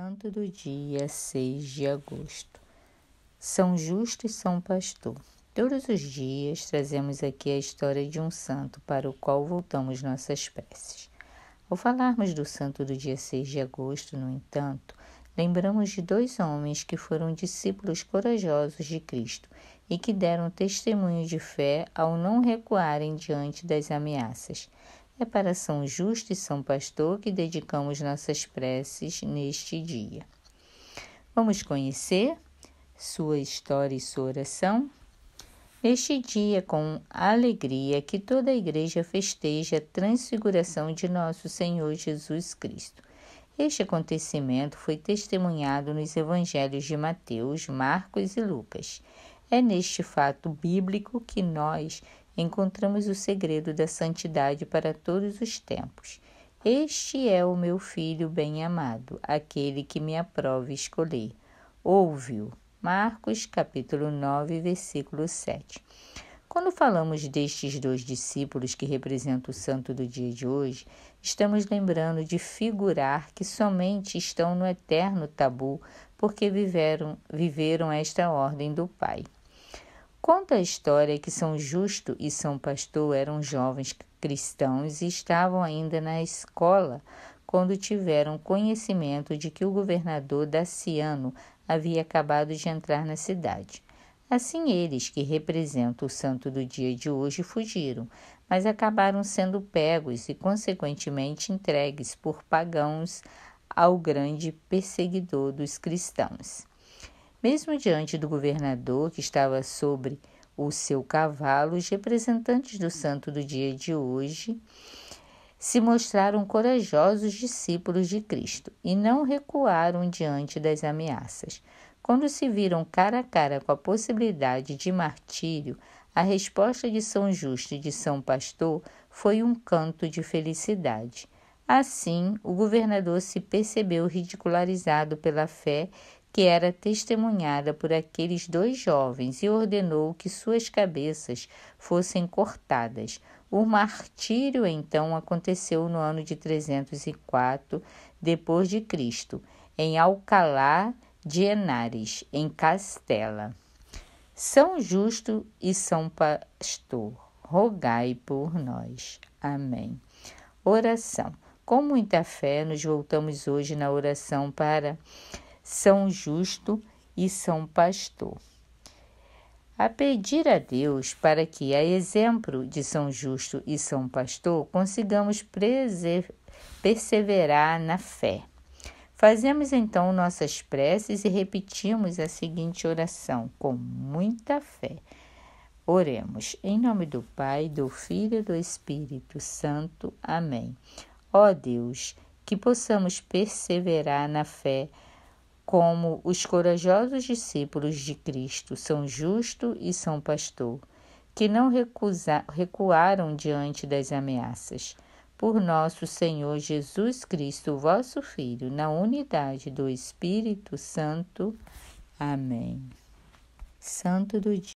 santo do dia 6 de agosto. São Justo e São Pastor. Todos os dias trazemos aqui a história de um santo para o qual voltamos nossas preces. Ao falarmos do santo do dia 6 de agosto, no entanto, lembramos de dois homens que foram discípulos corajosos de Cristo e que deram testemunho de fé ao não recuarem diante das ameaças. É para São Justo e São Pastor que dedicamos nossas preces neste dia. Vamos conhecer sua história e sua oração? Neste dia, com alegria, que toda a Igreja festeja a transfiguração de nosso Senhor Jesus Cristo. Este acontecimento foi testemunhado nos Evangelhos de Mateus, Marcos e Lucas. É neste fato bíblico que nós encontramos o segredo da santidade para todos os tempos. Este é o meu filho bem-amado, aquele que me aprove escolher. Ouve-o. Marcos capítulo 9, versículo 7. Quando falamos destes dois discípulos que representam o santo do dia de hoje, estamos lembrando de figurar que somente estão no eterno tabu porque viveram, viveram esta ordem do Pai. Conta a história que São Justo e São Pastor eram jovens cristãos e estavam ainda na escola quando tiveram conhecimento de que o governador Daciano havia acabado de entrar na cidade. Assim, eles, que representam o santo do dia de hoje, fugiram, mas acabaram sendo pegos e, consequentemente, entregues por pagãos ao grande perseguidor dos cristãos. Mesmo diante do governador, que estava sobre o seu cavalo, os representantes do santo do dia de hoje se mostraram corajosos discípulos de Cristo e não recuaram diante das ameaças. Quando se viram cara a cara com a possibilidade de martírio, a resposta de São Justo e de São Pastor foi um canto de felicidade. Assim, o governador se percebeu ridicularizado pela fé que era testemunhada por aqueles dois jovens, e ordenou que suas cabeças fossem cortadas. O martírio então aconteceu no ano de 304 depois de Cristo, em Alcalá de Henares, em Castela. São Justo e São Pastor, rogai por nós. Amém. Oração. Com muita fé, nos voltamos hoje na oração para são Justo e São Pastor. A pedir a Deus para que, a exemplo de São Justo e São Pastor, consigamos perseverar na fé. Fazemos então nossas preces e repetimos a seguinte oração com muita fé. Oremos em nome do Pai, do Filho e do Espírito Santo. Amém. Ó Deus, que possamos perseverar na fé como os corajosos discípulos de Cristo, São Justo e São Pastor, que não recusa, recuaram diante das ameaças. Por nosso Senhor Jesus Cristo, vosso Filho, na unidade do Espírito Santo. Amém. Santo do dia.